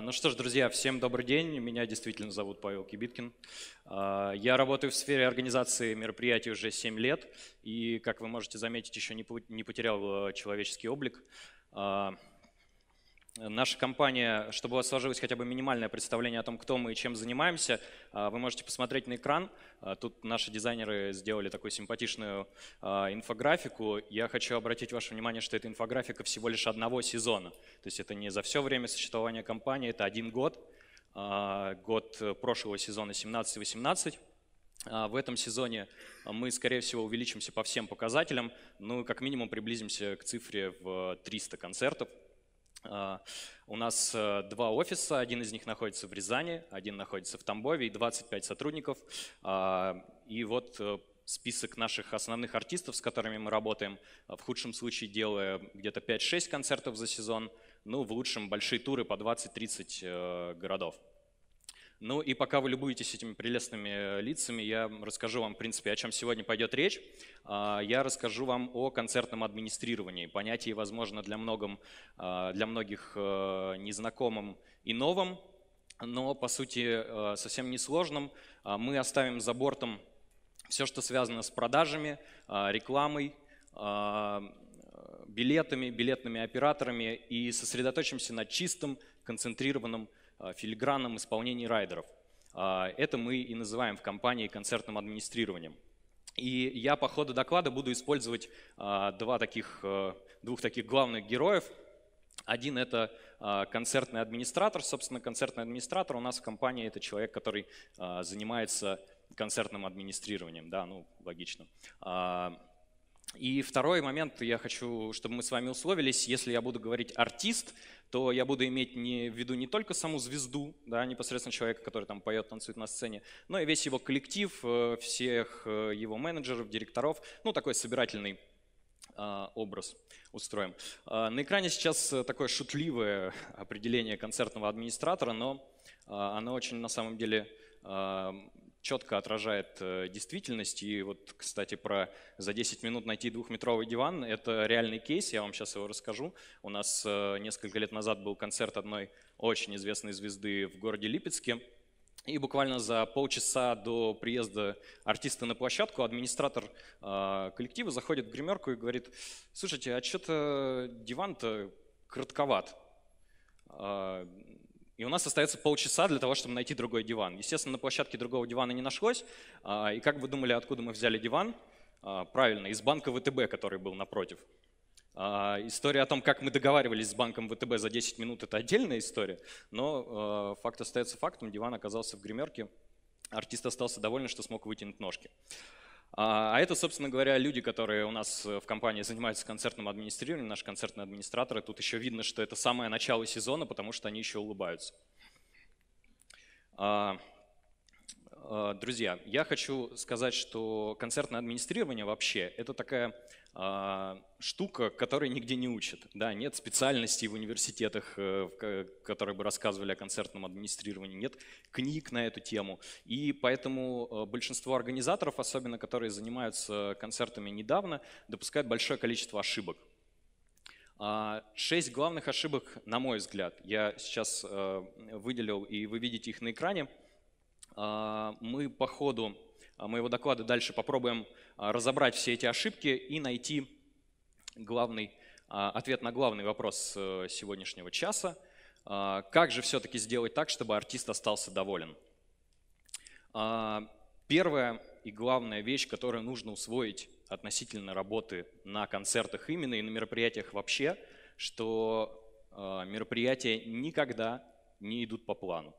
А, ну что ж, друзья, всем добрый день. Меня действительно зовут Павел Кибиткин. А, я работаю в сфере организации мероприятий уже 7 лет и, как вы можете заметить, еще не потерял э, человеческий облик. А, Наша компания, чтобы у вас сложилось хотя бы минимальное представление о том, кто мы и чем занимаемся, а, вы можете посмотреть на экран. А, тут наши дизайнеры сделали такую симпатичную а, инфографику. Я хочу обратить ваше внимание, что это инфографика всего лишь одного сезона. То есть это не за все время существования компании, это один год, год прошлого сезона 17-18. В этом сезоне мы, скорее всего, увеличимся по всем показателям, ну, как минимум приблизимся к цифре в 300 концертов, а, у нас э, два офиса, один из них находится в Рязани, один находится в Тамбове, и 25 сотрудников. А, и вот э, список наших основных артистов, с которыми мы работаем, э, в худшем случае делая где-то 5-6 концертов за сезон, ну, в лучшем большие туры по 20-30 городов. Ну и пока вы любуетесь этими прелестными э, лицами, я расскажу вам, в принципе, о чем сегодня пойдет речь. А, я расскажу вам о концертном администрировании, понятие, возможно, для, многом, а, для многих э, незнакомым и новым, но, по сути, э, совсем несложным. А, мы оставим за бортом все, что связано с продажами, рекламой, билетами, билетными операторами и сосредоточимся на чистом, концентрированном Э, филигранном исполнении райдеров. А, это мы и называем в компании концертным администрированием. И я по ходу доклада буду использовать а, два таких, э, двух таких главных героев. Один – это а, концертный администратор. Собственно, концертный администратор у нас в компании – это человек, который занимается концертным администрированием. Да, ну, логично. И второй момент, я хочу, чтобы мы с вами условились, если я буду говорить артист, то я буду иметь не, в виду не только саму звезду, да, непосредственно человека, который там поет, танцует на сцене, но и весь его коллектив, э, всех э, его менеджеров, директоров, ну такой собирательный э, образ устроим. На экране сейчас такое шутливое определение концертного администратора, но оно очень на самом деле четко отражает э, действительность. И вот, кстати, про за 10 минут найти двухметровый диван – это реальный кейс, я вам сейчас его расскажу. У нас э, несколько лет назад был концерт одной очень известной звезды в городе Липецке. И буквально за полчаса до приезда артиста на площадку администратор э, коллектива заходит в гримерку и говорит, слушайте, а что-то диван-то коротковат. И у нас остается полчаса для того, чтобы найти другой диван. Естественно, на площадке другого дивана не нашлось. А, и как вы думали, откуда мы взяли диван? А, правильно, из банка ВТБ, который был напротив. А, история о том, как мы договаривались с банком ВТБ за 10 минут, это отдельная история, но факт остается фактом. Диван оказался в гримерке. Артист остался доволен, что смог вытянуть ножки. А, а это, собственно говоря, люди, которые у нас э, в компании занимаются концертным администрированием, наши концертные администраторы. Тут еще видно, что это самое начало сезона, потому что они еще улыбаются. А, а, друзья, я хочу сказать, что концертное администрирование вообще – это такая а, штука, которой нигде не учат. Да, нет специальностей в университетах, э, которые бы рассказывали о концертном администрировании, нет книг на эту тему. И поэтому э, большинство организаторов, особенно которые занимаются концертами недавно, допускают большое количество ошибок. А, шесть главных ошибок, на мой взгляд, я сейчас э, выделил, и вы видите их на экране. А, мы по ходу а моего доклада дальше попробуем а, разобрать все эти ошибки и найти главный, а, ответ на главный вопрос э, сегодняшнего часа. Как же все-таки сделать так, чтобы артист остался доволен? Первая и главная вещь, которую нужно усвоить относительно работы на концертах именно и на мероприятиях вообще, что мероприятия никогда не идут по плану.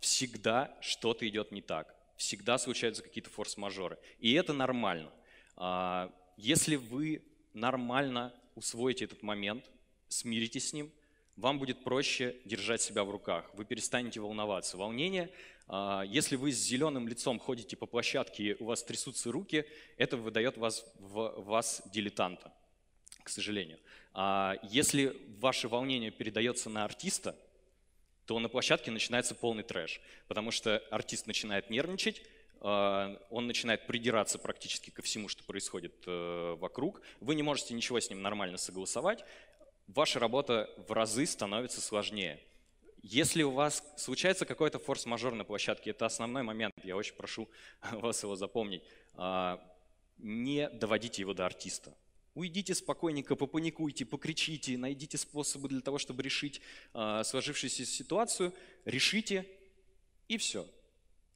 Всегда что-то идет не так всегда случаются какие-то форс-мажоры. И это нормально. А, если вы нормально усвоите этот момент, смиритесь с ним, вам будет проще держать себя в руках, вы перестанете волноваться. Волнение, а, если вы с зеленым лицом ходите по площадке, у вас трясутся руки, это выдает вас в вас дилетанта, к сожалению. А, если ваше волнение передается на артиста, то на площадке начинается полный трэш, потому что артист начинает нервничать, э, он начинает придираться практически ко всему, что происходит э, вокруг. Вы не можете ничего с ним нормально согласовать. Ваша работа в разы становится сложнее. Если у вас случается какой-то форс-мажор на площадке, это основной момент, я очень прошу вас его запомнить, а, не доводите его до артиста. Уйдите спокойненько, попаникуйте, покричите, найдите способы для того, чтобы решить а, сложившуюся ситуацию, решите и все.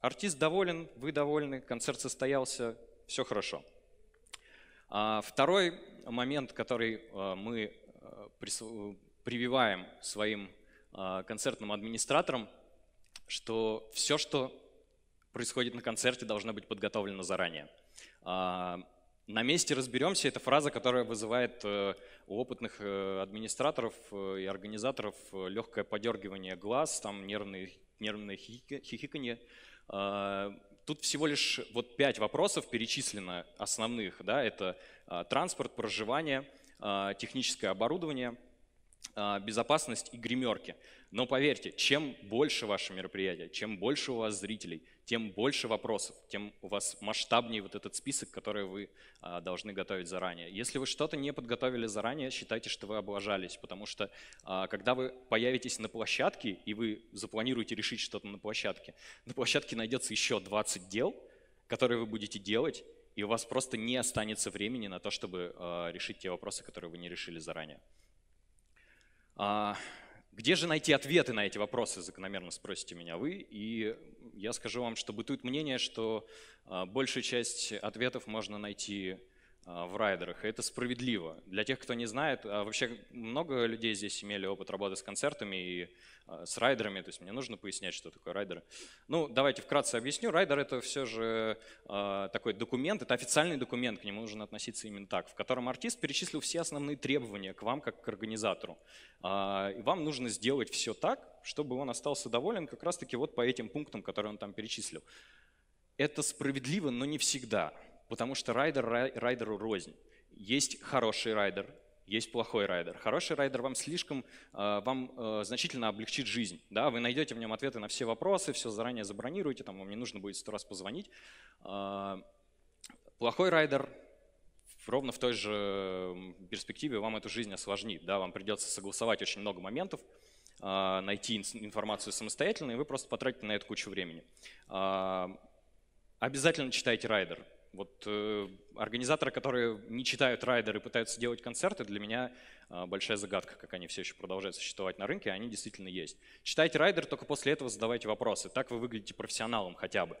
Артист доволен, вы довольны, концерт состоялся, все хорошо. А, второй момент, который а, мы прививаем своим концертным администраторам, что все, что происходит на концерте, должно быть подготовлено заранее. На месте разберемся – это фраза, которая вызывает э, у опытных э, администраторов э, и организаторов легкое подергивание глаз, там нервные, нервные хихиканье. А, тут всего лишь вот пять вопросов перечислено основных. Да? Это а, транспорт, проживание, а, техническое оборудование – а, безопасность и гримерки. Но поверьте, чем больше ваше мероприятие, чем больше у вас зрителей, тем больше вопросов, тем у вас масштабнее вот этот список, который вы а, должны готовить заранее. Если вы что-то не подготовили заранее, считайте, что вы облажались, потому что а, когда вы появитесь на площадке и вы запланируете решить что-то на площадке, на площадке найдется еще 20 дел, которые вы будете делать, и у вас просто не останется времени на то, чтобы решить те вопросы, которые вы не решили заранее. А, где же найти ответы на эти вопросы, закономерно спросите меня вы. И я скажу вам, что бытует мнение, что а, большую часть ответов можно найти Э, в райдерах, и это справедливо. Для тех, кто не знает, э, вообще много людей здесь имели опыт работы с концертами и э, с райдерами, то есть мне нужно пояснять, что такое райдеры. Ну, давайте вкратце объясню. Райдер — это все же такой документ, это официальный документ, к нему нужно относиться именно так, в котором артист перечислил все основные требования к вам как к организатору. И вам нужно сделать все так, чтобы он остался доволен как раз-таки вот по этим пунктам, которые он там перечислил. Это справедливо, но не всегда потому что райдер рай, райдеру рознь. Есть хороший райдер, есть плохой райдер. Хороший райдер вам слишком, э, вам э, значительно облегчит жизнь. Да? Вы найдете в нем ответы на все вопросы, все заранее забронируете, там вам не нужно будет сто раз позвонить. Э, плохой райдер ровно в той же перспективе вам эту жизнь осложнит. Да? Вам придется согласовать очень много моментов, найти информацию самостоятельно, и вы просто потратите на это кучу времени. Обязательно читайте райдер. Вот э, организаторы, которые не читают райдеры и пытаются делать концерты, для меня э, большая загадка, как они все еще продолжают существовать на рынке, они действительно есть. Читайте райдер, только после этого задавайте вопросы. Так вы выглядите профессионалом хотя бы.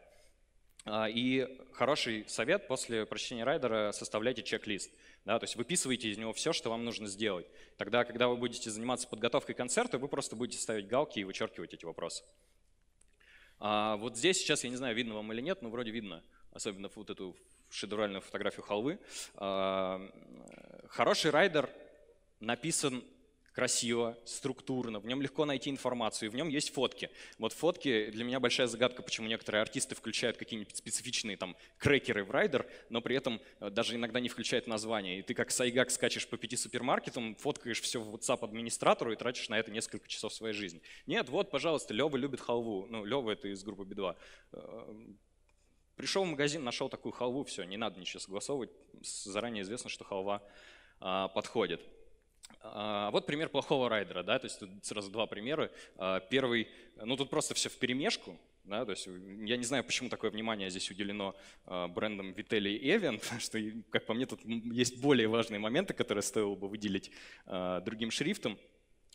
А, и хороший совет после прочтения райдера – составляйте чек-лист. Да, то есть выписывайте из него все, что вам нужно сделать. Тогда, когда вы будете заниматься подготовкой концерта, вы просто будете ставить галки и вычеркивать эти вопросы. А вот здесь сейчас, я не знаю, видно вам или нет, но вроде видно – особенно вот эту шедевральную фотографию халвы. А, Хороший райдер написан красиво, структурно, в нем легко найти информацию, в нем есть фотки. Вот фотки для меня большая загадка, почему некоторые артисты включают какие-нибудь специфичные там крекеры в райдер, но при этом э, даже иногда не включают название. И ты как сайгак скачешь по пяти супермаркетам, фоткаешь все в WhatsApp администратору и тратишь на это несколько часов своей жизни. Нет, вот, пожалуйста, Лева любит халву. Ну, Лева это из группы B2. Пришел в магазин, нашел такую халву, все, не надо ничего согласовывать, заранее известно, что халва а, подходит. А, вот пример плохого райдера, да, то есть тут сразу два примера. А, первый, ну тут просто все в перемешку, да, то есть э, я не знаю, почему такое внимание здесь уделено а, брендам Vitelli и Evian, потому что, как по мне, тут есть более важные моменты, которые стоило бы выделить а, другим шрифтом.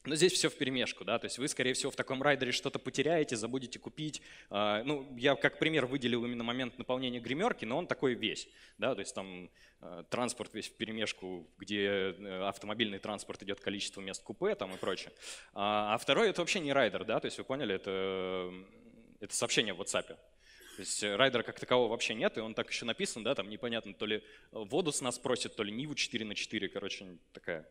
Но здесь все в перемешку, да, то есть вы, скорее всего, в таком райдере что-то потеряете, забудете купить. А, ну, я как пример выделил именно момент наполнения гримерки, но он такой весь, да, то есть там а, транспорт весь в перемешку, где э, автомобильный транспорт идет количество мест купе там и прочее. А, а второй это вообще не райдер, да, то есть вы поняли, это, э, это сообщение в WhatsApp. То есть райдера как такового вообще нет, и он так еще написан, да, там непонятно, то ли воду с нас просит, то ли Ниву 4 на 4, короче, такая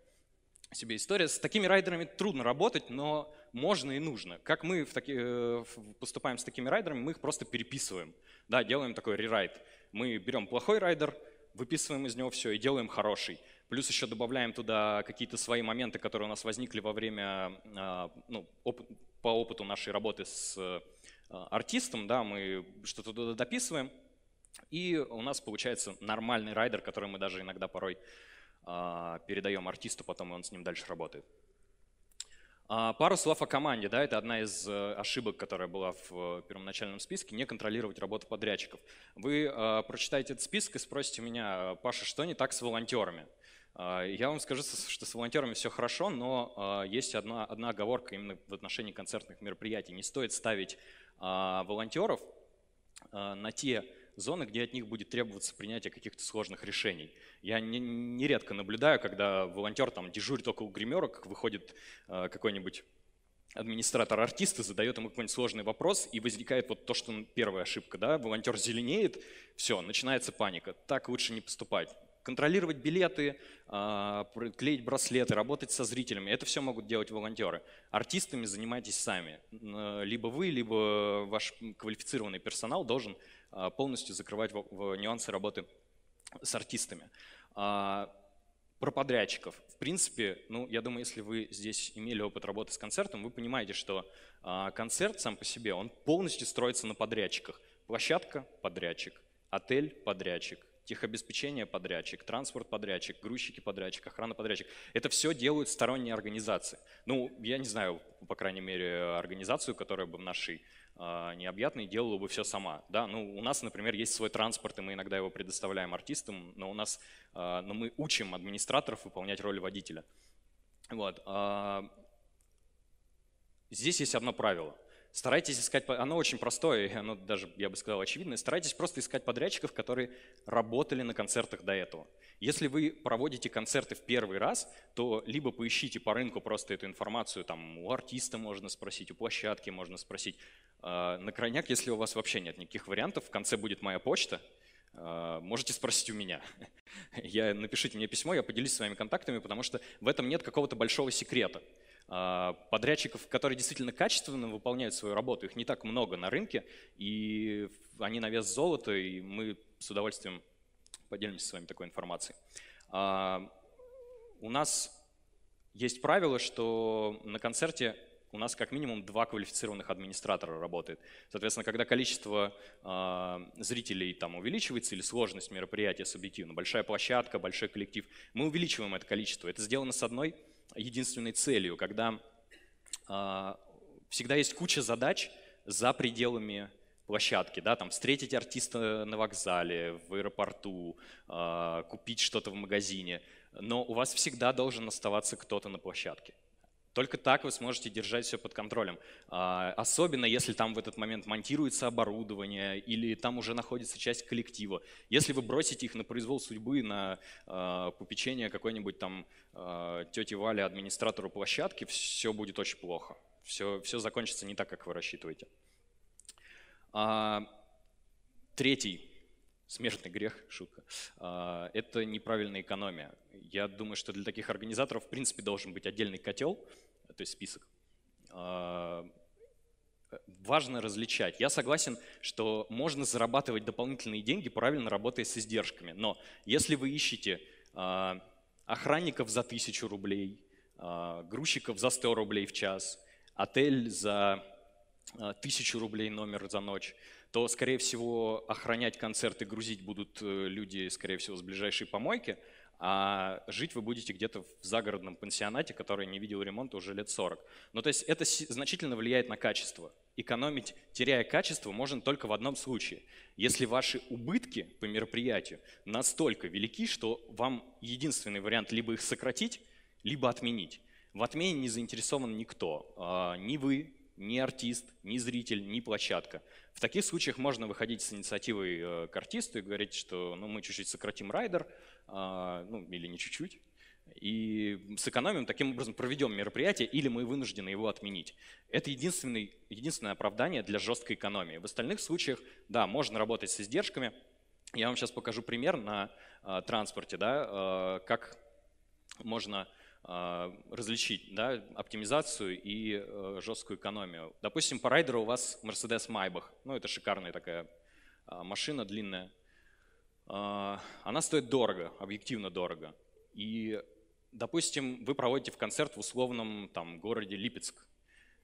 себе история. С такими райдерами трудно работать, но можно и нужно. Как мы в таки, э, поступаем с такими райдерами, мы их просто переписываем. Да, делаем такой рерайт. Мы берем плохой райдер, выписываем из него все и делаем хороший. Плюс еще добавляем туда какие-то свои моменты, которые у нас возникли во время, а, ну, оп по опыту нашей работы с э, артистом, да, мы что-то туда дописываем, и у нас получается нормальный райдер, который мы даже иногда порой а, передаем артисту, потом он с ним дальше работает. А, пару слов о команде. Да, это одна из э, ошибок, которая была в э, первоначальном списке, не контролировать работу подрядчиков. Вы а, прочитаете этот список и спросите меня, Паша, что не так с волонтерами? я вам скажу, что с волонтерами все хорошо, но есть одна, одна оговорка именно в отношении концертных мероприятий. Не стоит ставить волонтеров на те зоны, где от них будет требоваться принятие каких-то сложных решений. Я нередко наблюдаю, когда волонтер там дежурит около гримерок, выходит э, какой-нибудь администратор артиста задает ему какой-нибудь сложный вопрос, и возникает вот то, что первая ошибка, да, волонтер зеленеет, все, начинается паника, так лучше не поступать. Контролировать билеты, а, клеить браслеты, работать со зрителями, это все могут делать волонтеры. Артистами занимайтесь сами, либо вы, либо ваш квалифицированный персонал должен а, полностью закрывать в нюансы работы с артистами. А, про подрядчиков. В принципе, ну, я думаю, если вы здесь имели опыт работы с концертом, вы понимаете, что а, концерт сам по себе, он полностью строится на подрядчиках. Площадка – подрядчик, отель – подрядчик, техобеспечение подрядчик, транспорт подрядчик, грузчики подрядчик, охрана подрядчик. Это все делают сторонние организации. Ну, я не знаю, по крайней мере, организацию, которая бы в нашей а, необъятной делала бы все сама. Да? Ну, у нас, например, есть свой транспорт, и мы иногда его предоставляем артистам, но у нас а, но мы учим администраторов выполнять роль водителя. Вот. А, здесь есть одно правило – Старайтесь искать, оно очень простое, оно даже, я бы сказал, очевидное. Старайтесь просто искать подрядчиков, которые работали на концертах до этого. Если вы проводите концерты в первый раз, то либо поищите по рынку просто эту информацию, там у артиста можно спросить, у площадки можно спросить. А, на крайняк, если у вас вообще нет никаких вариантов, в конце будет моя почта, а, можете спросить у меня. Я, напишите мне письмо, я поделюсь с вами контактами, потому что в этом нет какого-то большого секрета. А, подрядчиков, которые действительно качественно выполняют свою работу, их не так много на рынке, и они на вес золота, и мы с удовольствием поделимся с вами такой информацией. А, у нас есть правило, что на концерте у нас как минимум два квалифицированных администратора работает. Соответственно, когда количество э, зрителей там увеличивается или сложность мероприятия субъективно, большая площадка, большой коллектив, мы увеличиваем это количество. Это сделано с одной единственной целью, когда а, всегда есть куча задач за пределами площадки, да, там встретить артиста на вокзале, в аэропорту, а, купить что-то в магазине, но у вас всегда должен оставаться кто-то на площадке. Только так вы сможете держать все под контролем. А, особенно если там в этот момент монтируется оборудование или там уже находится часть коллектива. Если вы бросите их на произвол судьбы, на а, попечение какой-нибудь там а, тети Вали, администратору площадки, все будет очень плохо. Все, все закончится не так, как вы рассчитываете. Третий смертный грех, шутка, а, это неправильная экономия. Я думаю, что для таких организаторов, в принципе, должен быть отдельный котел, то есть список. А, важно различать. Я согласен, что можно зарабатывать дополнительные деньги, правильно работая с издержками. Но если вы ищете а, охранников за 1000 рублей, грузчиков за 100 рублей в час, отель за 1000 рублей номер за ночь, то, скорее всего, охранять концерты, грузить будут э, люди, скорее всего, с ближайшей помойки, а жить вы будете где-то в загородном пансионате, который не видел ремонта уже лет 40. Ну, то есть это значительно влияет на качество. Экономить, теряя качество, можно только в одном случае. Если ваши убытки по мероприятию настолько велики, что вам единственный вариант либо их сократить, либо отменить. В отмене не заинтересован никто. А, ни вы, ни артист, ни зритель, ни площадка. В таких случаях можно выходить с инициативой э, к артисту и говорить, что ну, мы чуть-чуть сократим райдер, а, ну или не чуть-чуть, и сэкономим, таким образом проведем мероприятие, или мы вынуждены его отменить. Это единственный, единственное оправдание для жесткой экономии. В остальных случаях, да, можно работать с издержками. Я вам сейчас покажу пример на э, транспорте, да, э, как можно а, различить да, оптимизацию и э, жесткую экономию. Допустим, по райдеру у вас Mercedes Maybach. Ну, это шикарная такая а, машина длинная. А, она стоит дорого, объективно дорого. И, допустим, вы проводите в концерт в условном там, городе Липецк.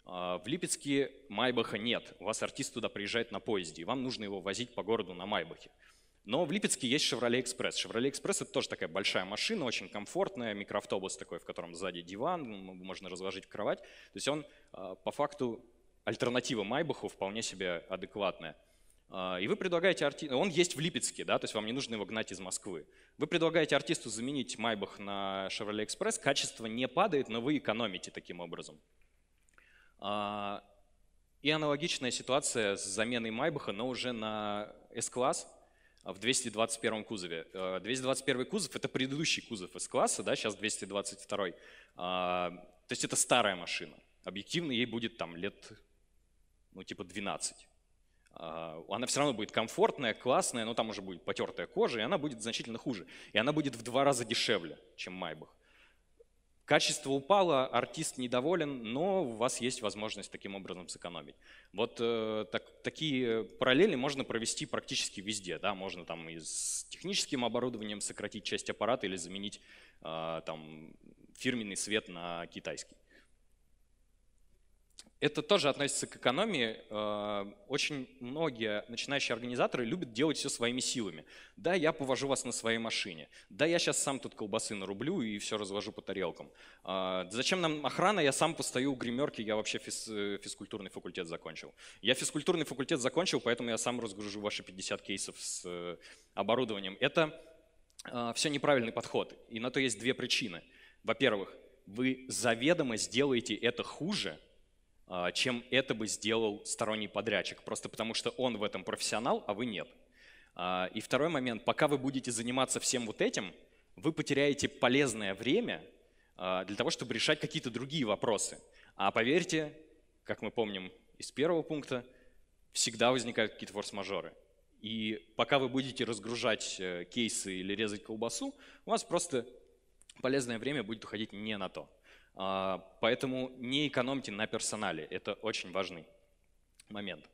В Липецке Майбаха нет. У вас артист туда приезжает на поезде, и вам нужно его возить по городу на Майбахе. Но в Липецке есть Chevrolet Express. Chevrolet Express — это тоже такая большая машина, очень комфортная, микроавтобус такой, в котором сзади диван, можно разложить кровать. То есть он а, по факту альтернатива Майбаху вполне себе адекватная. А, и вы предлагаете артисту, он есть в Липецке, да, то есть вам не нужно его гнать из Москвы. Вы предлагаете артисту заменить Майбах на Chevrolet Express, качество не падает, но вы экономите таким образом. А, и аналогичная ситуация с заменой Майбаха, но уже на S-класс, в 221 кузове. 221 э, кузов — это предыдущий кузов из класса, да, сейчас 222. А, то есть это старая машина. Объективно ей будет там лет, ну, типа 12. А, она все равно будет комфортная, классная, но там уже будет потертая кожа, и она будет значительно хуже. И она будет в два раза дешевле, чем Майбах. Качество упало, артист недоволен, но у вас есть возможность таким образом сэкономить. Вот э, так, такие параллели можно провести практически везде. Да? Можно там и с техническим оборудованием сократить часть аппарата или заменить э, там, фирменный свет на китайский. Это тоже относится к экономии. Э, очень многие начинающие организаторы любят делать все своими силами. Да, я повожу вас на своей машине. Да, я сейчас сам тут колбасы нарублю и все разложу по тарелкам. Э, зачем нам охрана? Я сам постою у гримерки, я вообще физ, э, физкультурный факультет закончил. Я физкультурный факультет закончил, поэтому я сам разгружу ваши 50 кейсов с оборудованием. Это все неправильный подход. И на то есть две причины. Во-первых, вы заведомо сделаете это хуже – а, чем это бы сделал сторонний подрядчик, просто потому что он в этом профессионал, а вы нет. А, и второй момент, пока вы будете заниматься всем вот этим, вы потеряете полезное время а, для того, чтобы решать какие-то другие вопросы. А поверьте, как мы помним из первого пункта, всегда возникают какие-то форс-мажоры. И пока вы будете разгружать э, кейсы или резать колбасу, у вас просто полезное время будет уходить не на то. А, поэтому не экономьте на персонале, это очень важный момент.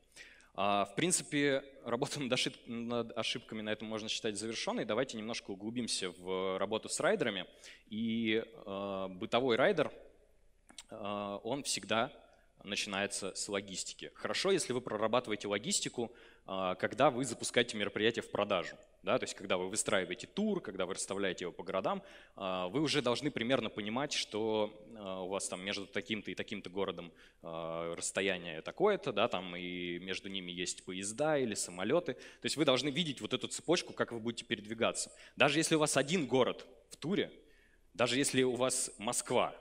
А, в принципе, работа над ошибками на этом можно считать завершенной. Давайте немножко углубимся в работу с райдерами. И а, бытовой райдер, он всегда начинается с логистики. Хорошо, если вы прорабатываете логистику а, когда вы запускаете мероприятие в продажу. Да, то есть, когда вы выстраиваете тур, когда вы расставляете его по городам, а, вы уже должны примерно понимать, что а, у вас там между таким-то и таким-то городом расстояние такое-то, да, там и между ними есть поезда или самолеты. То есть вы должны видеть вот эту цепочку, как вы будете передвигаться. Даже если у вас один город в туре, даже если у вас Москва,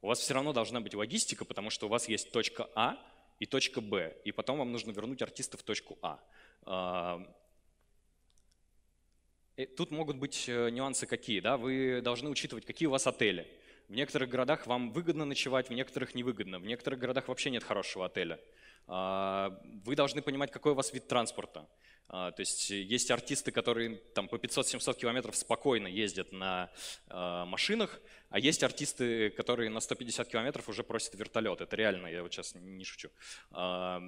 у вас все равно должна быть логистика, потому что у вас есть точка А, и точка Б, и потом вам нужно вернуть артиста в точку А. а э, тут могут быть э, нюансы какие. Да? Вы должны учитывать, какие у вас отели. В некоторых городах вам выгодно ночевать, в некоторых невыгодно. В некоторых городах вообще нет хорошего отеля. А, вы должны понимать, какой у вас вид транспорта. А, то есть э, есть артисты, которые там по 500-700 километров спокойно ездят на э, машинах, а есть артисты, которые на 150 километров уже просят вертолет. Это реально, я вот сейчас не шучу. Э,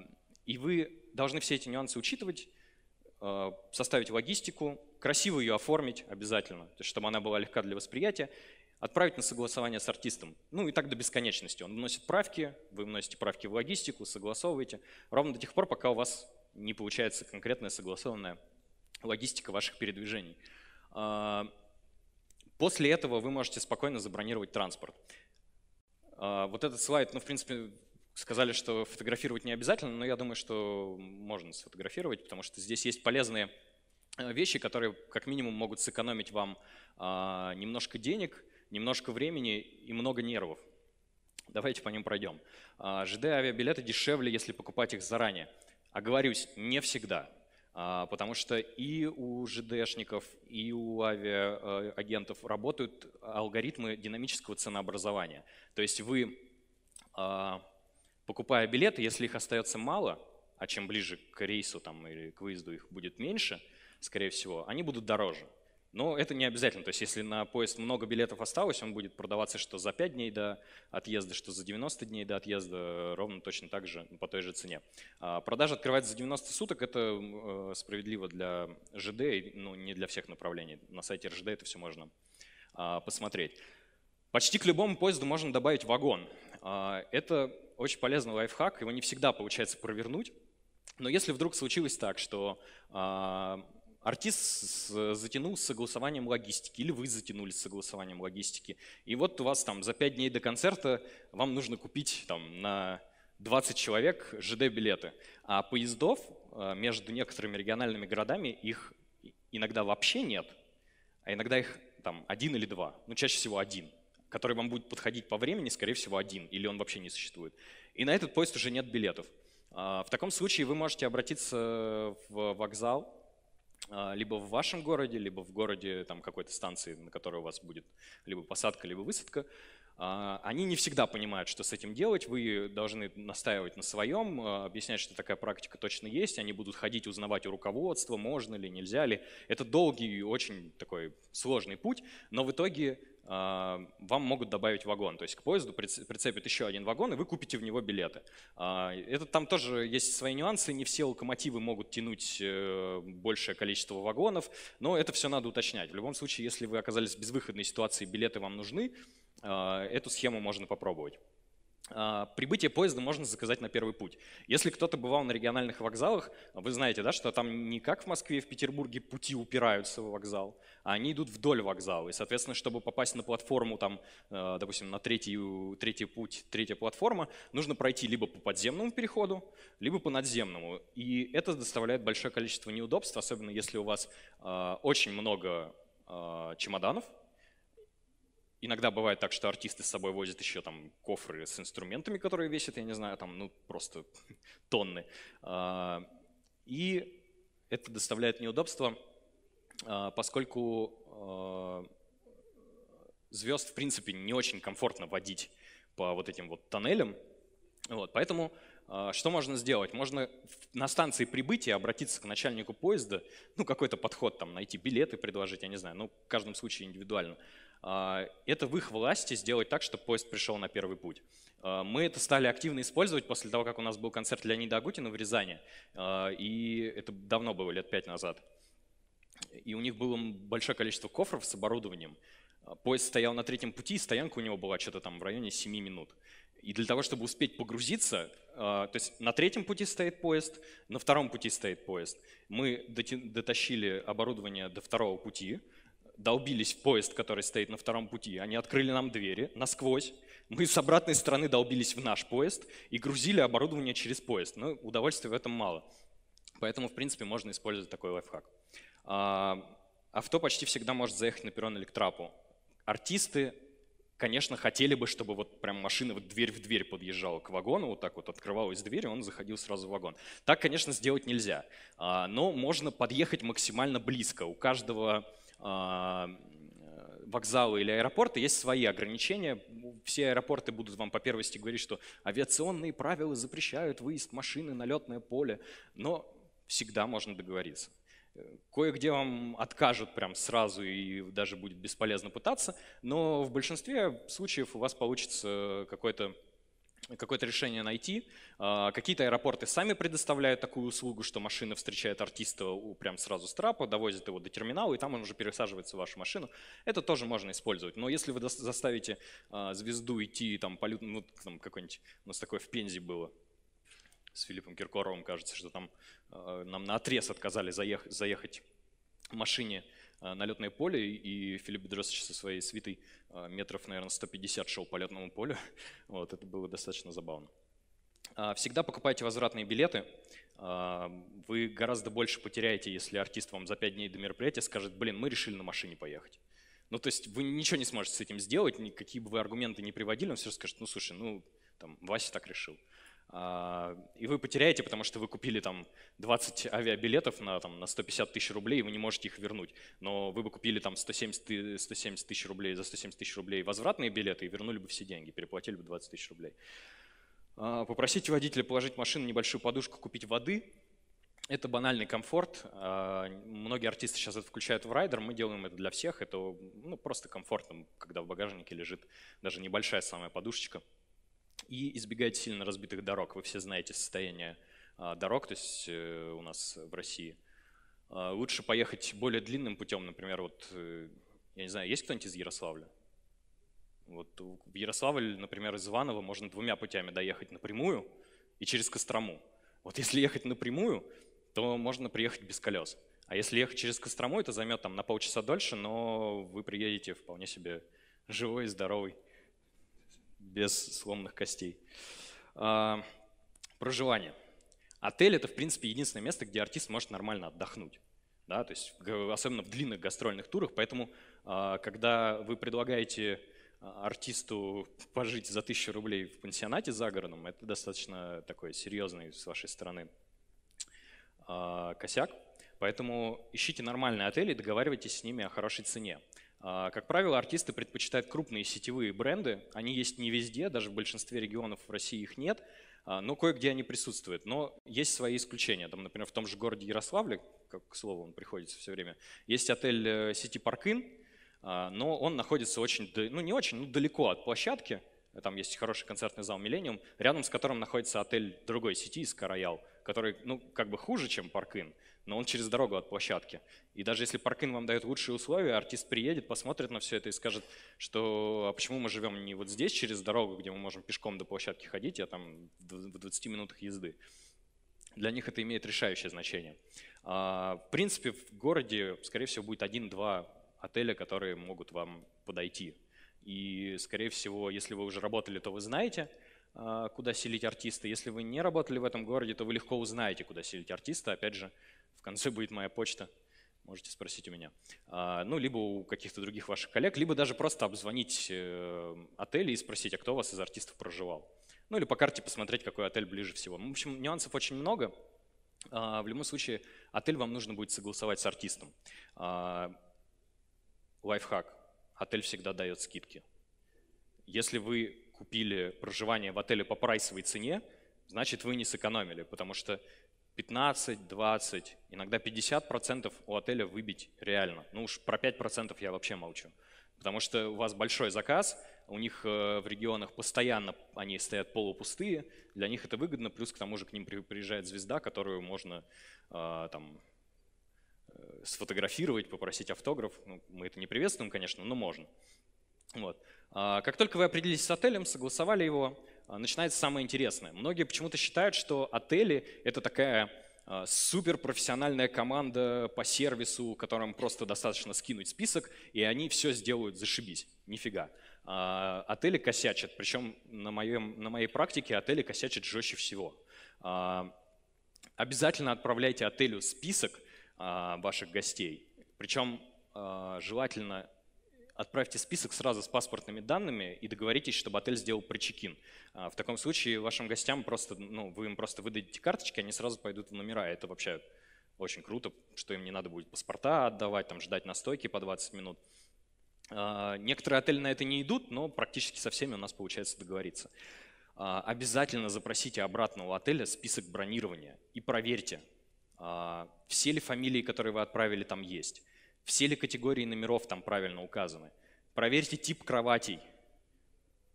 и вы должны все эти нюансы учитывать, э, составить логистику, красиво ее оформить обязательно, то есть, чтобы она была легка для восприятия, отправить на согласование с артистом. Ну и так до бесконечности. Он вносит правки, вы вносите правки в логистику, согласовываете, ровно до тех пор, пока у вас не получается конкретная согласованная логистика ваших передвижений. А, после этого вы можете спокойно забронировать транспорт. А, вот этот слайд, ну, в принципе, сказали, что фотографировать не обязательно, но я думаю, что можно сфотографировать, потому что здесь есть полезные э, вещи, которые как минимум могут сэкономить вам а, немножко денег, немножко времени и много нервов. Давайте по ним пройдем. ЖД авиабилеты дешевле, если покупать их заранее. Оговорюсь, не всегда. А, потому что и у ЖДшников, и у авиагентов работают алгоритмы динамического ценообразования. То есть вы, а, покупая билеты, если их остается мало, а чем ближе к рейсу там, или к выезду их будет меньше, скорее всего, они будут дороже. Но это не обязательно. То есть если на поезд много билетов осталось, он будет продаваться что за 5 дней до отъезда, что за 90 дней до отъезда, ровно точно так же по той же цене. А продажа открывается за 90 суток. Это э, справедливо для ЖД, ну не для всех направлений. На сайте РЖД это все можно а, посмотреть. Почти к любому поезду можно добавить вагон. А, это очень полезный лайфхак, его не всегда получается провернуть. Но если вдруг случилось так, что Артист затянул с согласованием логистики, или вы затянули с согласованием логистики. И вот у вас там за 5 дней до концерта вам нужно купить там на 20 человек ЖД-билеты. А поездов э, между некоторыми региональными городами их иногда вообще нет, а иногда их там один или два, ну чаще всего один, который вам будет подходить по времени, скорее всего, один, или он вообще не существует. И на этот поезд уже нет билетов. А, в таком случае вы можете обратиться в вокзал, а, либо в вашем городе, либо в городе там, какой-то станции, на которой у вас будет либо посадка, либо высадка, а, они не всегда понимают, что с этим делать. Вы должны настаивать на своем, а, объяснять, что такая практика точно есть. Они будут ходить, узнавать у руководства, можно ли, нельзя ли. Это долгий и очень такой сложный путь, но в итоге а, вам могут добавить вагон. То есть к поезду прицепят еще один вагон, и вы купите в него билеты. А, это там тоже есть свои нюансы. Не все локомотивы могут тянуть э, большее количество вагонов, но это все надо уточнять. В любом случае, если вы оказались в безвыходной ситуации, билеты вам нужны, а, эту схему можно попробовать. А, прибытие поезда можно заказать на первый путь. Если кто-то бывал на региональных вокзалах, вы знаете, да, что там не как в Москве в Петербурге пути упираются в вокзал, а они идут вдоль вокзала. И, соответственно, чтобы попасть на платформу, там, э, допустим, на третий, третий путь, третья платформа, нужно пройти либо по подземному переходу, либо по надземному. И это доставляет большое количество неудобств, особенно если у вас а, очень много а, чемоданов, Иногда бывает так, что артисты с собой возят еще там кофры с инструментами, которые весят, я не знаю, там, ну, просто тонны. А, и это доставляет неудобства, а, поскольку а, звезд, в принципе, не очень комфортно водить по вот этим вот тоннелям. Вот, поэтому что можно сделать? Можно на станции прибытия обратиться к начальнику поезда, ну, какой-то подход там найти, билеты предложить, я не знаю, ну, в каждом случае индивидуально. А, это в их власти сделать так, чтобы поезд пришел на первый путь. А, мы это стали активно использовать после того, как у нас был концерт Леонида Агутина в Рязани, а, и это давно было, лет пять назад. И у них было большое количество кофров с оборудованием. Поезд стоял на третьем пути, и стоянка у него была что-то там в районе 7 минут. И для того, чтобы успеть погрузиться, то есть на третьем пути стоит поезд, на втором пути стоит поезд. Мы дотащили оборудование до второго пути, долбились в поезд, который стоит на втором пути. Они открыли нам двери насквозь. Мы с обратной стороны долбились в наш поезд и грузили оборудование через поезд. Но ну, удовольствия в этом мало. Поэтому, в принципе, можно использовать такой лайфхак. А, авто почти всегда может заехать на перрон или Артисты, конечно, хотели бы, чтобы вот прям машина вот дверь в дверь подъезжала к вагону, вот так вот открывалась дверь, и он заходил сразу в вагон. Так, конечно, сделать нельзя, а, но можно подъехать максимально близко. У каждого а, вокзалы или аэропорты, есть свои ограничения. Все аэропорты будут вам по первости говорить, что авиационные правила запрещают выезд машины на летное поле, но всегда можно договориться. Кое-где вам откажут прям сразу и даже будет бесполезно пытаться, но в большинстве случаев у вас получится какой-то какое-то решение найти. А, какие-то аэропорты сами предоставляют такую услугу, что машина встречает артиста прям сразу с трапа, довозит его до терминала, и там он уже пересаживается в вашу машину. Это тоже можно использовать. Но если вы заставите а, звезду идти там, по, ну, там какой-нибудь, у нас такое в Пензе было, с Филиппом Киркоровым, кажется, что там а, нам на отрез отказали заех, заехать машине Э, налетное поле, и Филипп Бедросович со своей свитой э, метров, наверное, 150 шел по летному полю. Вот, это было достаточно забавно. А, всегда покупайте возвратные билеты. А, вы гораздо больше потеряете, если артист вам за 5 дней до мероприятия скажет, блин, мы решили на машине поехать. Ну, то есть вы ничего не сможете с этим сделать, никакие бы вы аргументы не приводили, он все скажет, ну, слушай, ну, там, Вася так решил. А, и вы потеряете, потому что вы купили там 20 авиабилетов на, там, на 150 тысяч рублей, и вы не можете их вернуть. Но вы бы купили там 170, 170 тысяч рублей за 170 тысяч рублей возвратные билеты и вернули бы все деньги, переплатили бы 20 тысяч рублей. А, попросите водителя положить в машину небольшую подушку, купить воды. Это банальный комфорт. А, многие артисты сейчас это включают в райдер, мы делаем это для всех. Это ну, просто комфортно, когда в багажнике лежит даже небольшая самая подушечка – и избегать сильно разбитых дорог. Вы все знаете состояние а, дорог, то есть э, у нас в России. А, лучше поехать более длинным путем, например, вот, э, я не знаю, есть кто-нибудь из Ярославля? Вот в Ярославль, например, из Иванова можно двумя путями доехать напрямую и через Кострому. Вот если ехать напрямую, то можно приехать без колес. А если ехать через Кострому, это займет там на полчаса дольше, но вы приедете вполне себе живой и здоровый без сломанных костей. А, Проживание. Отель – это, в принципе, единственное место, где артист может нормально отдохнуть. Да, то есть, особенно в длинных гастрольных турах. Поэтому, а, когда вы предлагаете а, артисту пожить за тысячу рублей в пансионате за городом, это достаточно такой серьезный с вашей стороны косяк. Поэтому ищите нормальные отели и договаривайтесь с ними о хорошей цене. А, как правило, артисты предпочитают крупные сетевые бренды. Они есть не везде, даже в большинстве регионов в России их нет, а, но кое-где они присутствуют. Но есть свои исключения. Там, например, в том же городе Ярославле, как, к слову, он приходится все время, есть отель сети э, Паркин, но он находится очень, ну не очень, но далеко от площадки. Там есть хороший концертный зал «Миллениум», рядом с которым находится отель другой сети «Скороял», который, ну, как бы хуже, чем «Паркин», но он через дорогу от площадки. И даже если Паркин вам дает лучшие условия, артист приедет, посмотрит на все это и скажет, что а почему мы живем не вот здесь через дорогу, где мы можем пешком до площадки ходить, а там в 20 минутах езды. Для них это имеет решающее значение. А, в принципе, в городе, скорее всего, будет один-два отеля, которые могут вам подойти. И, скорее всего, если вы уже работали, то вы знаете, а, куда селить артиста. Если вы не работали в этом городе, то вы легко узнаете, куда селить артиста, опять же, в конце будет моя почта, можете спросить у меня. А, ну, либо у каких-то других ваших коллег, либо даже просто обзвонить э, отель и спросить, а кто у вас из артистов проживал. Ну, или по карте посмотреть, какой отель ближе всего. В общем, нюансов очень много. А, в любом случае, отель вам нужно будет согласовать с артистом. А, лайфхак. Отель всегда дает скидки. Если вы купили проживание в отеле по прайсовой цене, значит, вы не сэкономили, потому что 15, 20, иногда 50% у отеля выбить реально. Ну уж про 5% я вообще молчу. Потому что у вас большой заказ, у них э, в регионах постоянно они стоят полупустые, для них это выгодно, плюс к тому же к ним приезжает звезда, которую можно э, там э, сфотографировать, попросить автограф. Ну, мы это не приветствуем, конечно, но можно. Вот. А как только вы определились с отелем, согласовали его, Э, начинается самое интересное. Многие почему-то считают, что отели — это такая э, суперпрофессиональная команда по сервису, которым просто достаточно скинуть список, и они все сделают, зашибись. Нифига. А, отели косячат, причем на, моем, на моей практике отели косячат жестче всего. А, обязательно отправляйте отелю список а, ваших гостей, причем желательно отправьте список сразу с паспортными данными и договоритесь, чтобы отель сделал прочекин. А, в таком случае вашим гостям просто, ну, вы им просто выдадите карточки, они сразу пойдут в номера. Это вообще очень круто, что им не надо будет паспорта отдавать, там ждать на стойке по 20 минут. А, некоторые отели на это не идут, но практически со всеми у нас получается договориться. А, обязательно запросите обратно у отеля список бронирования и проверьте, все ли фамилии, которые вы отправили, там есть. Все ли категории номеров там правильно указаны? Проверьте тип кроватей.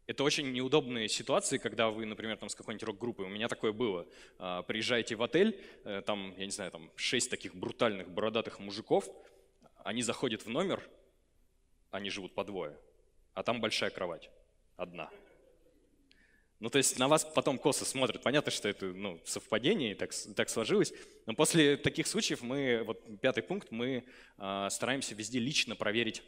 Это очень неудобные ситуации, когда вы, например, там с какой-нибудь рок-группой, у меня такое было, а, приезжаете в отель, э, там, я не знаю, там шесть таких брутальных бородатых мужиков, они заходят в номер, они живут по двое, а там большая кровать, одна. Ну, то есть на вас потом косо смотрят. Понятно, что это ну, совпадение, так, так сложилось. Но после таких случаев мы, вот пятый пункт, мы э, стараемся везде лично проверить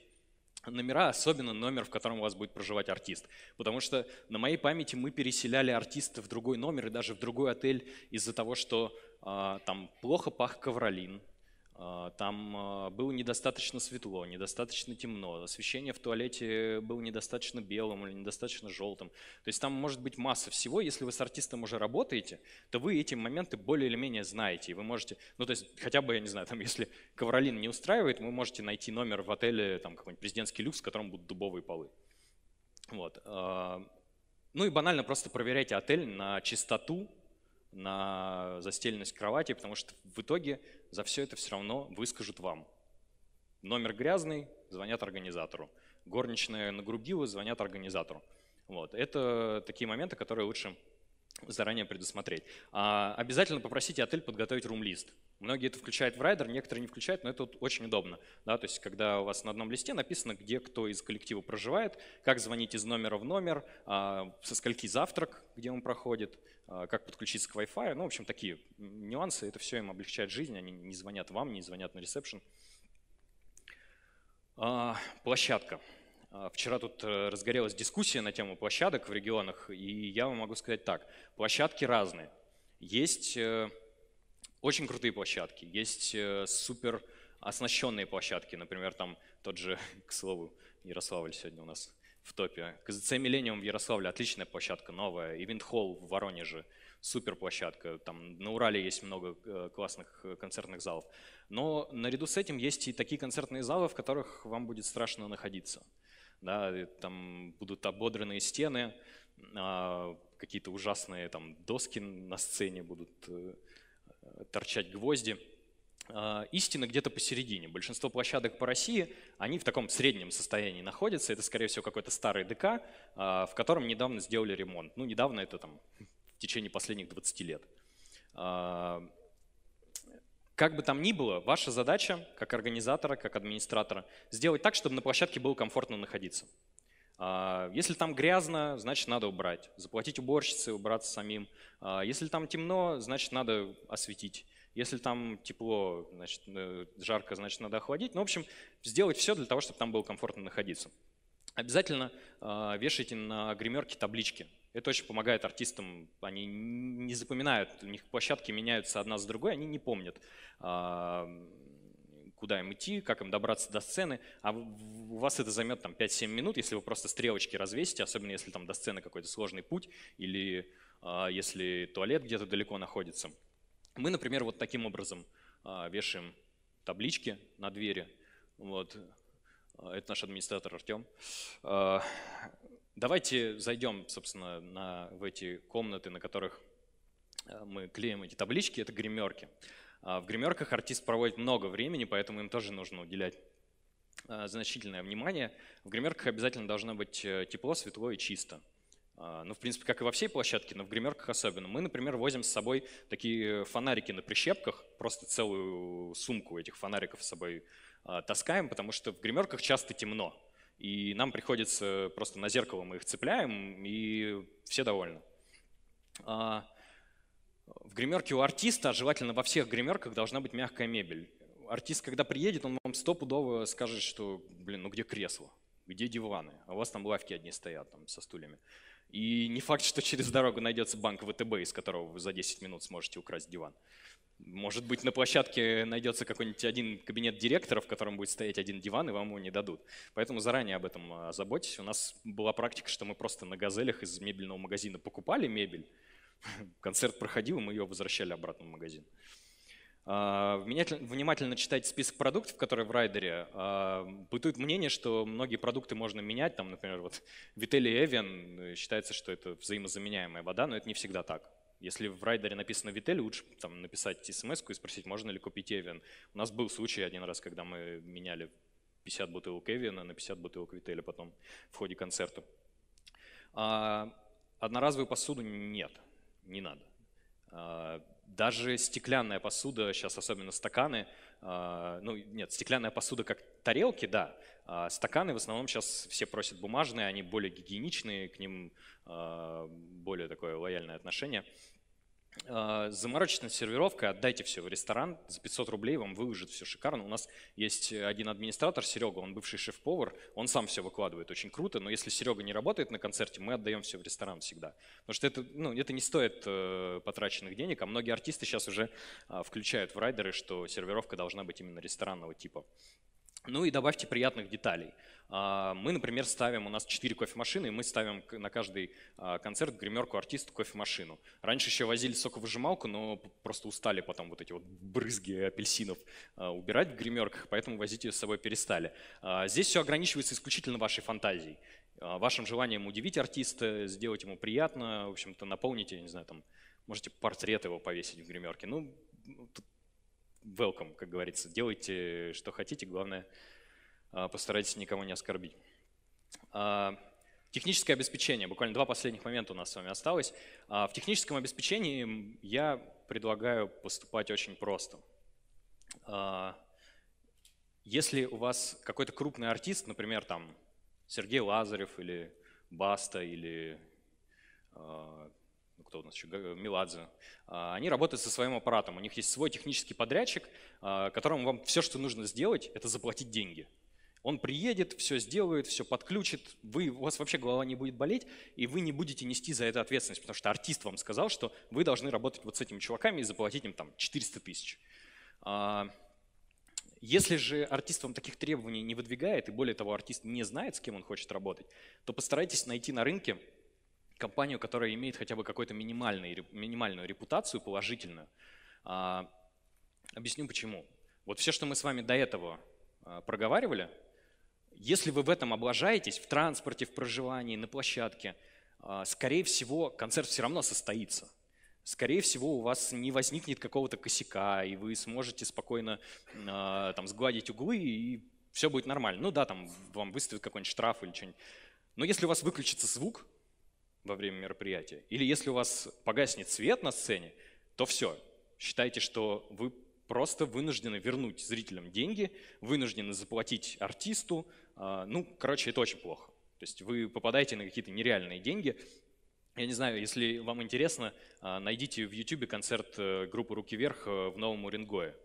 номера, особенно номер, в котором у вас будет проживать артист. Потому что на моей памяти мы переселяли артиста в другой номер и даже в другой отель из-за того, что э, там плохо пах ковролин, а, там а, было недостаточно светло, недостаточно темно, освещение в туалете было недостаточно белым или недостаточно желтым. То есть там может быть масса всего. Если вы с артистом уже работаете, то вы эти моменты более или менее знаете. И вы можете, ну то есть хотя бы, я не знаю, там если ковролин не устраивает, вы можете найти номер в отеле, там какой-нибудь президентский люкс, в котором будут дубовые полы. Вот. А, ну и банально просто проверяйте отель на чистоту на застеленность кровати, потому что в итоге за все это все равно выскажут вам. Номер грязный, звонят организатору. Горничная нагрубила, звонят организатору. Вот. Это такие моменты, которые лучше заранее предусмотреть. А, обязательно попросите отель подготовить рум-лист. Многие это включают в райдер, некоторые не включают, но это вот очень удобно. Да? То есть когда у вас на одном листе написано, где кто из коллектива проживает, как звонить из номера в номер, а, со скольки завтрак, где он проходит, а, как подключиться к Wi-Fi. Ну, в общем, такие нюансы. Это все им облегчает жизнь. Они не звонят вам, не звонят на ресепшн. А, площадка. Площадка. А, вчера тут э, разгорелась дискуссия на тему площадок в регионах, и я вам могу сказать так. Площадки разные. Есть э, очень крутые площадки, есть э, супер оснащенные площадки, например, там тот же, к слову, Ярославль сегодня у нас в топе. КЗЦ «Миллениум» в Ярославле отличная площадка, новая. Ивент Холл в Воронеже супер площадка. Там на Урале есть много классных концертных залов. Но наряду с этим есть и такие концертные залы, в которых вам будет страшно находиться да, там будут ободранные стены, а, какие-то ужасные там доски на сцене будут э, торчать гвозди. А, истина где-то посередине. Большинство площадок по России, они в таком среднем состоянии находятся. Это, скорее всего, какой-то старый ДК, а, в котором недавно сделали ремонт. Ну, недавно это там в течение последних 20 лет. Как бы там ни было, ваша задача как организатора, как администратора сделать так, чтобы на площадке было комфортно находиться. А, если там грязно, значит надо убрать. Заплатить уборщице, убраться самим. А, если там темно, значит надо осветить. Если там тепло, значит э, жарко, значит надо охладить. Ну, в общем, сделать все для того, чтобы там было комфортно находиться. Обязательно а, вешайте на гримерке таблички это очень помогает артистам, они не запоминают, у них площадки меняются одна с другой, они не помнят, а, куда им идти, как им добраться до сцены, а у вас это займет там 5-7 минут, если вы просто стрелочки развесите, особенно если там до сцены какой-то сложный путь или а, если туалет где-то далеко находится. Мы, например, вот таким образом а, вешаем таблички на двери. Вот. Это наш администратор Артем. Давайте зайдем, собственно, на, в эти комнаты, на которых э, мы клеим эти таблички, это гримерки. А, в гримерках артист проводит много времени, поэтому им тоже нужно уделять э, значительное внимание. В гримерках обязательно должно быть э, тепло, светло и чисто. А, ну, в принципе, как и во всей площадке, но в гримерках особенно. Мы, например, возим с собой такие фонарики на прищепках, просто целую сумку этих фонариков с собой таскаем, потому что в гримерках часто темно. И нам приходится просто на зеркало мы их цепляем, и все довольны. А, в гримерке у артиста, а желательно во всех гримерках, должна быть мягкая мебель. Артист, когда приедет, он вам стопудово скажет, что, блин, ну где кресло, где диваны, а у вас там лавки одни стоят там, со стульями. И не факт, что через дорогу найдется банк ВТБ, из которого вы за 10 минут сможете украсть диван. Может быть, на площадке найдется какой-нибудь один кабинет директора, в котором будет стоять один диван, и вам его не дадут. Поэтому заранее об этом а, заботьтесь. У нас была практика, что мы просто на газелях из мебельного магазина покупали мебель, концерт проходил, мы ее возвращали обратно в магазин. А, внимательно читайте список продуктов, которые в райдере. А, бытует мнение, что многие продукты можно менять. Там, например, вот Вителли Эвиан считается, что это взаимозаменяемая вода, но это не всегда так. Если в райдере написано Vtel, лучше там, написать смс и спросить, можно ли купить Эвиан. У нас был случай один раз, когда мы меняли 50 бутылок Эвиана на 50 бутылок Вителя потом в ходе концерта. А, одноразовую посуду нет, не надо. А, даже стеклянная посуда, сейчас особенно стаканы, а, ну нет, стеклянная посуда как тарелки, да, а стаканы в основном сейчас все просят бумажные, они более гигиеничные, к ним а, более такое лояльное отношение. Э, заморочить над отдайте все в ресторан, за 500 рублей вам выложат все шикарно. У нас есть э, один администратор, Серега, он бывший шеф-повар, он сам все выкладывает, очень круто, но если Серега не работает на концерте, мы отдаем все в ресторан всегда. Потому что это, ну, это не стоит э, потраченных денег, а многие артисты сейчас уже а, включают в райдеры, что сервировка должна быть именно ресторанного типа. Ну и добавьте приятных деталей – а, мы, например, ставим, у нас 4 кофемашины, и мы ставим на каждый а, концерт гримерку артисту кофемашину. Раньше еще возили соковыжималку, но просто устали потом вот эти вот брызги апельсинов а, убирать в гримерках, поэтому возить ее с собой перестали. Здесь все ограничивается исключительно вашей фантазией, вашим желанием удивить артиста, сделать ему приятно, в общем-то, наполнить, я не знаю, там, можете портрет его повесить в гримерке. Ну, welcome, как говорится, делайте, что хотите, главное – а, постарайтесь никого не оскорбить. А, техническое обеспечение. Буквально два последних момента у нас с вами осталось. А, в техническом обеспечении я предлагаю поступать очень просто. Если у вас какой-то крупный артист, например, там Сергей Лазарев или Баста или ну, кто у нас еще, Меладзе, они работают со своим аппаратом. У них есть свой технический подрядчик, которому вам все, что нужно сделать, это заплатить деньги. Он приедет, все сделает, все подключит, вы, у вас вообще голова не будет болеть, и вы не будете нести за это ответственность, потому что артист вам сказал, что вы должны работать вот с этими чуваками и заплатить им там 400 тысяч. А, если же артист вам таких требований не выдвигает, и более того, артист не знает, с кем он хочет работать, то постарайтесь найти на рынке компанию, которая имеет хотя бы какую-то минимальную, минимальную репутацию, положительную. А, объясню почему. Вот все, что мы с вами до этого а, проговаривали, если вы в этом облажаетесь, в транспорте, в проживании, на площадке, а, скорее всего, концерт все равно состоится. Скорее всего, у вас не возникнет какого-то косяка, и вы сможете спокойно а, там, сгладить углы, и все будет нормально. Ну да, там вам выставят какой-нибудь штраф или что-нибудь. Но если у вас выключится звук во время мероприятия, или если у вас погаснет свет на сцене, то все, считайте, что вы просто вынуждены вернуть зрителям деньги, вынуждены заплатить артисту, а, ну, короче, это очень плохо. То есть вы попадаете на какие-то нереальные деньги. Я не знаю, если вам интересно, а, найдите в YouTube концерт э, группы «Руки вверх» э, в Новом Уренгое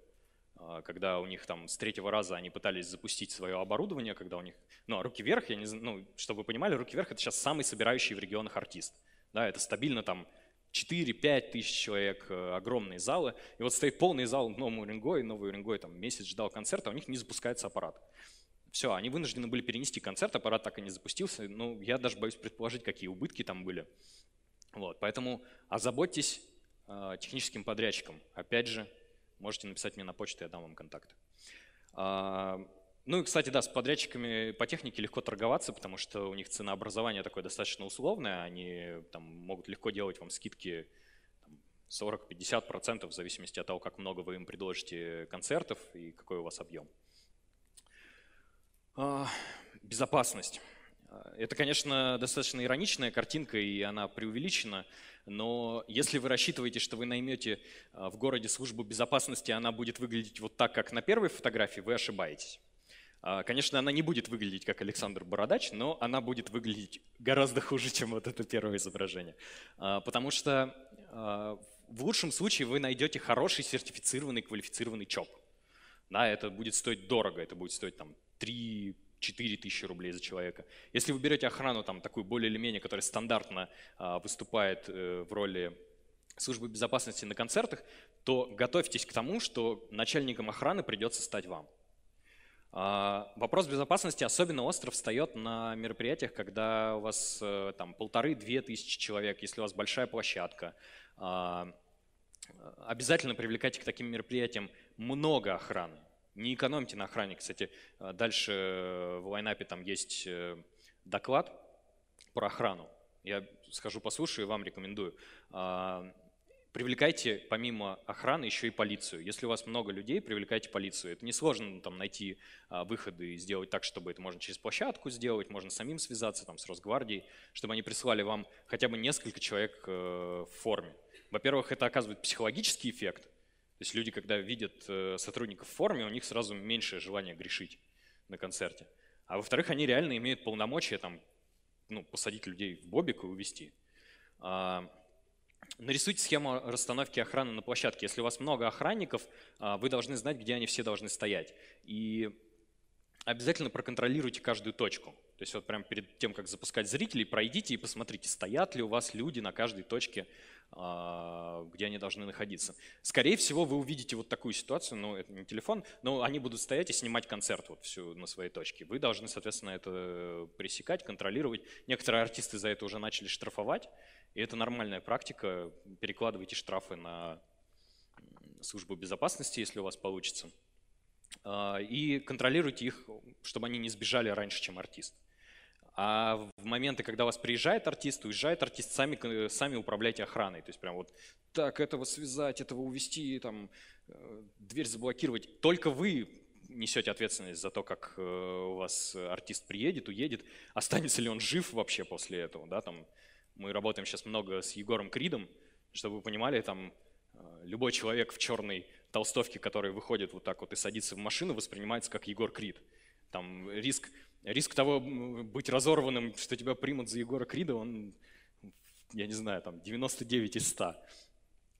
а, когда у них там с третьего раза они пытались запустить свое оборудование, когда у них, ну, а руки вверх, я не знаю, ну, чтобы вы понимали, руки вверх это сейчас самый собирающий в регионах артист. Да, это стабильно там 4-5 тысяч человек, э, огромные залы. И вот стоит полный зал в Новом Уренгое, Новый Уренгой там месяц ждал концерта, а у них не запускается аппарат. Все, они вынуждены были перенести концерт, аппарат так и не запустился. Ну, я даже боюсь предположить, какие убытки там были. Вот, поэтому озаботьтесь э, техническим подрядчиком. Опять же, можете написать мне на почту, я дам вам контакт. Э, а, ну и, кстати, да, с подрядчиками по технике легко торговаться, потому что у них ценообразование такое достаточно условное. Они там, могут легко делать вам скидки 40-50% в зависимости от того, как много вы им предложите концертов и какой у вас объем. А, безопасность. А, это, конечно, достаточно ироничная картинка, и она преувеличена, но если вы рассчитываете, что вы наймете а, в городе службу безопасности, она будет выглядеть вот так, как на первой фотографии, вы ошибаетесь. Конечно, она не будет выглядеть как Александр Бородач, но она будет выглядеть гораздо хуже, чем вот это первое изображение. Потому что в лучшем случае вы найдете хороший сертифицированный квалифицированный ЧОП. Да, это будет стоить дорого, это будет стоить там 3 4 тысячи рублей за человека. Если вы берете охрану, там, такую более или менее, которая стандартно а, выступает э, в роли службы безопасности на концертах, то готовьтесь к тому, что начальником охраны придется стать вам. А, вопрос безопасности особенно остро встает на мероприятиях, когда у вас э, там полторы-две тысячи человек, если у вас большая площадка. А, э, обязательно привлекайте к таким мероприятиям много охраны не экономьте на охране. Кстати, э, дальше э, в лайнапе там есть э, доклад про охрану. Я схожу послушаю и вам рекомендую. А, привлекайте помимо охраны еще и полицию. Если у вас много людей, привлекайте полицию. Это несложно там, найти а, выходы и сделать так, чтобы это можно через площадку сделать, можно самим связаться там, с Росгвардией, чтобы они прислали вам хотя бы несколько человек в форме. Во-первых, это оказывает психологический эффект, то есть люди, когда видят э, сотрудников в форме, у них сразу меньшее желание грешить на концерте. А во-вторых, они реально имеют полномочия там, ну, посадить людей в бобик и увезти. А, нарисуйте схему расстановки охраны на площадке. Если у вас много охранников, а, вы должны знать, где они все должны стоять. И обязательно проконтролируйте каждую точку. То есть вот прямо перед тем, как запускать зрителей, пройдите и посмотрите, стоят ли у вас люди на каждой точке, а, где они должны находиться. Скорее всего, вы увидите вот такую ситуацию, ну, это не телефон, но они будут стоять и снимать концерт вот всю на своей точке. Вы должны, соответственно, это пресекать, контролировать. Некоторые артисты за это уже начали штрафовать, и это нормальная практика. Перекладывайте штрафы на службу безопасности, если у вас получится а, и контролируйте их, чтобы они не сбежали раньше, чем артист. А в моменты, когда у вас приезжает артист, уезжает артист, сами, э, сами управляйте охраной. То есть прям вот так, этого связать, этого увести, там, э, дверь заблокировать. Только вы несете ответственность за то, как э, у вас артист приедет, уедет, останется ли он жив вообще после этого. Да? Там, мы работаем сейчас много с Егором Кридом, чтобы вы понимали, там любой человек в черной толстовке, который выходит вот так вот и садится в машину, воспринимается как Егор Крид. Там риск Риск того быть разорванным, что тебя примут за Егора Крида, он, я не знаю, там 99 из 100.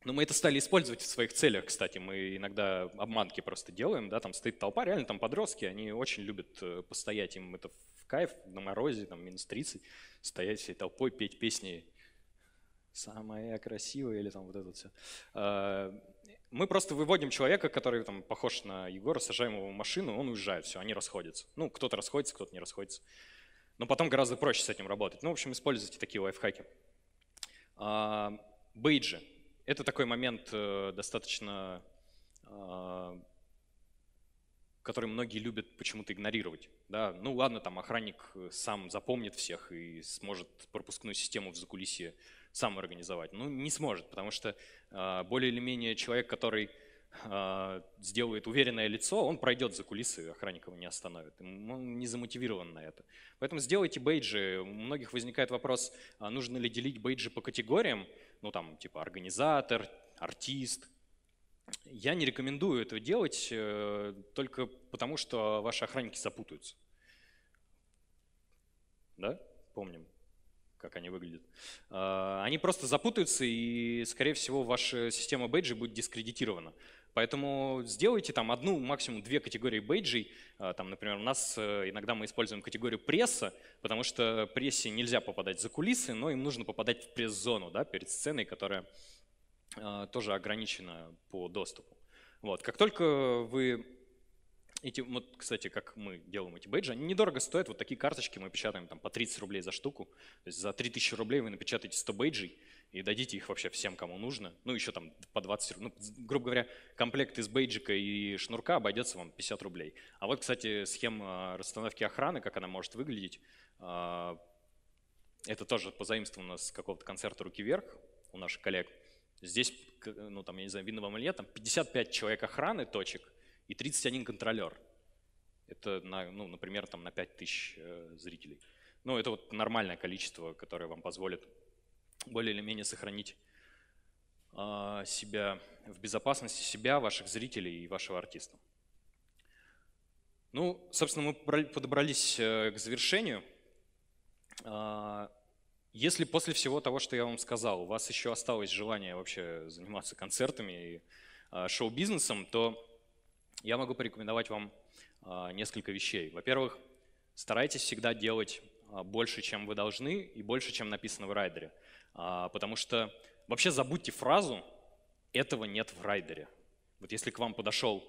Но мы это стали использовать в своих целях, кстати. Мы иногда обманки просто делаем, да, там стоит толпа, реально там подростки, они очень любят э, постоять, им это в кайф, на морозе, там минус 30, стоять всей толпой, петь песни «Самая красивая» или там вот это вот все. А, мы просто выводим человека, который там похож на Егора, сажаем его в машину, он уезжает, все, они расходятся. Ну, кто-то расходится, кто-то не расходится. Но потом гораздо проще с этим работать. Ну, в общем, используйте такие лайфхаки. А, бейджи. Это такой момент э, достаточно, а, который многие любят почему-то игнорировать. Да? Ну ладно, там охранник сам запомнит всех и сможет пропускную систему в закулисье сам организовать? Ну, не сможет, потому что а, более или менее человек, который а, сделает уверенное лицо, он пройдет за кулисы, охранник его не остановит. Он не замотивирован на это. Поэтому сделайте бейджи. У многих возникает вопрос, а нужно ли делить бейджи по категориям, ну там типа организатор, артист. Я не рекомендую это делать э, только потому, что ваши охранники запутаются. Да? Помним как они выглядят, а, они просто запутаются, и, скорее всего, ваша система бейджей будет дискредитирована. Поэтому сделайте там одну, максимум две категории бейджей. А, там, например, у нас э, иногда мы используем категорию пресса, потому что прессе нельзя попадать за кулисы, но им нужно попадать в пресс-зону да, перед сценой, которая а, тоже ограничена по доступу. Вот. Как только вы эти, вот, кстати, как мы делаем эти бейджи, они недорого стоят. Вот такие карточки мы печатаем там по 30 рублей за штуку. То есть за 3000 рублей вы напечатаете 100 бейджей и дадите их вообще всем, кому нужно. Ну, еще там по 20 Ну, грубо говоря, комплект из бейджика и шнурка обойдется вам 50 рублей. А вот, кстати, схема а, расстановки охраны, как она может выглядеть. А, это тоже позаимствовано с какого-то концерта «Руки вверх» у наших коллег. Здесь, ну, там, я не знаю, винного вам или нет, там 55 человек охраны точек – и 31 контролер. Это, на, ну, например, там на 5000 э, зрителей. Ну, это вот нормальное количество, которое вам позволит более или менее сохранить э, себя в безопасности, себя, ваших зрителей и вашего артиста. Ну, собственно, мы подобрались э, к завершению. А, если после всего того, что я вам сказал, у вас еще осталось желание вообще заниматься концертами и а, шоу-бизнесом, то я могу порекомендовать вам а, несколько вещей. Во-первых, старайтесь всегда делать а, больше, чем вы должны, и больше, чем написано в райдере. А, потому что вообще забудьте фразу «этого нет в райдере». Вот если к вам подошел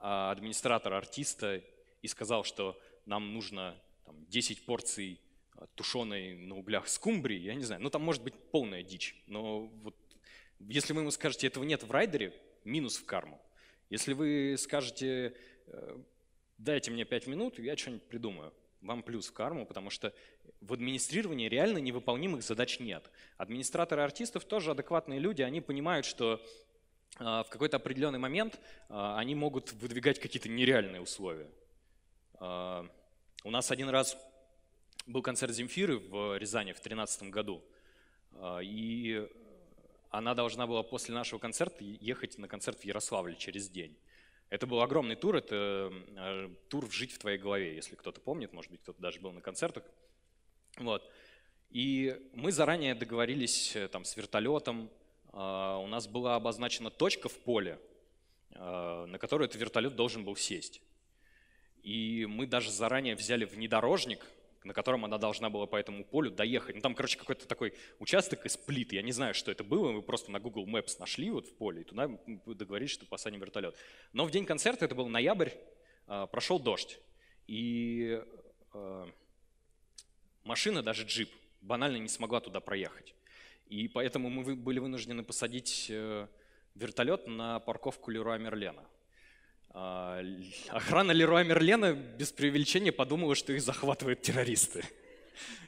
администратор артиста и сказал, что нам нужно там, 10 порций тушеной на углях скумбрии, я не знаю, ну там может быть полная дичь, но вот если вы ему скажете «этого нет в райдере», минус в карму. Если вы скажете, э, дайте мне 5 минут, я что-нибудь придумаю, вам плюс в карму, потому что в администрировании реально невыполнимых задач нет. Администраторы артистов тоже адекватные люди, они понимают, что а, в какой-то определенный момент а, они могут выдвигать какие-то нереальные условия. А, у нас один раз был концерт Земфиры в Рязани в 2013 году, и она должна была после нашего концерта ехать на концерт в Ярославль через день. Это был огромный тур, это э, тур в «Жить в твоей голове», если кто-то помнит, может быть, кто-то даже был на концертах. Вот. И мы заранее договорились э, там, с вертолетом, а, у нас была обозначена точка в поле, э, на которую этот вертолет должен был сесть. И мы даже заранее взяли внедорожник, на котором она должна была по этому полю доехать. Ну, там, короче, какой-то такой участок из плит, я не знаю, что это было, мы просто на Google Maps нашли вот в поле, и туда договорились, что посадим вертолет. Но в день концерта, это был ноябрь, а, прошел дождь, и а, машина, даже джип, банально не смогла туда проехать. И поэтому мы были вынуждены посадить э, вертолет на парковку Леруа Мерлена. А, охрана Леруа Мерлена без преувеличения подумала, что их захватывают террористы.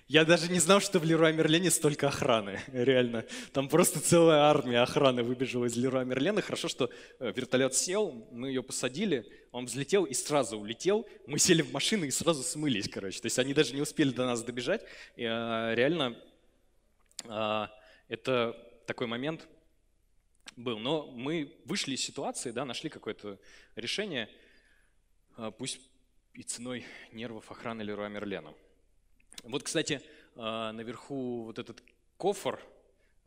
Я даже не знал, что в Леруа Мерлене столько охраны, реально. Там просто целая армия охраны выбежала из Леруа Мерлена. Хорошо, что э, вертолет сел, мы ее посадили, он взлетел и сразу улетел. Мы сели в машину и сразу смылись, короче. То есть они даже не успели до нас добежать. И, а, реально, а, это такой момент, был. Но мы вышли из ситуации, да, нашли какое-то решение, а, пусть и ценой нервов охраны Леруа Мерлена. Вот, кстати, а, наверху вот этот кофр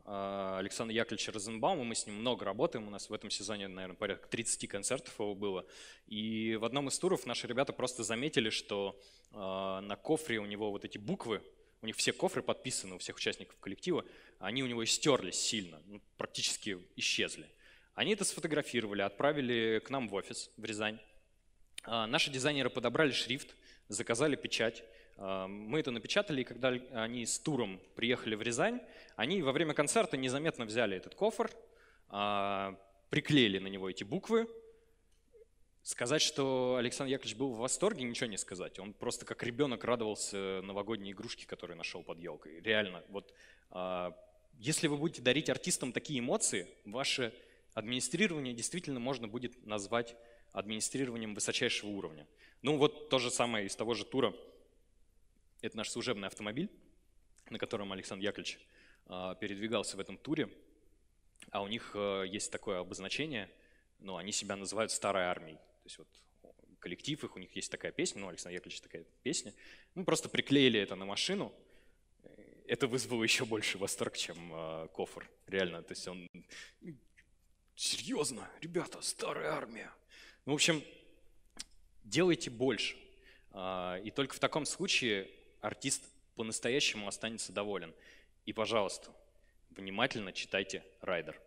а, Александра Яковлевича Розенбаума, мы с ним много работаем, у нас в этом сезоне, наверное, порядка 30 концертов его было. И в одном из туров наши ребята просто заметили, что на кофре у него вот эти буквы, у них все кофры подписаны, у всех участников коллектива, они у него стерлись сильно, ну, практически исчезли. Они это сфотографировали, отправили к нам в офис в Рязань. А, наши дизайнеры подобрали шрифт, заказали печать. А, мы это напечатали, и когда они с туром приехали в Рязань, они во время концерта незаметно взяли этот кофр, а, приклеили на него эти буквы, Сказать, что Александр Яковлевич был в восторге, ничего не сказать. Он просто как ребенок радовался новогодней игрушке, которую нашел под елкой. Реально, вот а, если вы будете дарить артистам такие эмоции, ваше администрирование действительно можно будет назвать администрированием высочайшего уровня. Ну вот то же самое из того же тура. Это наш служебный автомобиль, на котором Александр Яковлевич а, передвигался в этом туре. А у них а, есть такое обозначение, но ну, они себя называют старой армией. То есть вот коллектив их, у них есть такая песня, ну, Александр Яковлевич такая песня. Мы ну, просто приклеили это на машину. Это вызвало еще больше восторг, чем э, кофр. Реально, то есть он... Ну, Серьезно, ребята, старая армия. Ну, в общем, делайте больше. А, и только в таком случае артист по-настоящему останется доволен. И, пожалуйста, внимательно читайте райдер.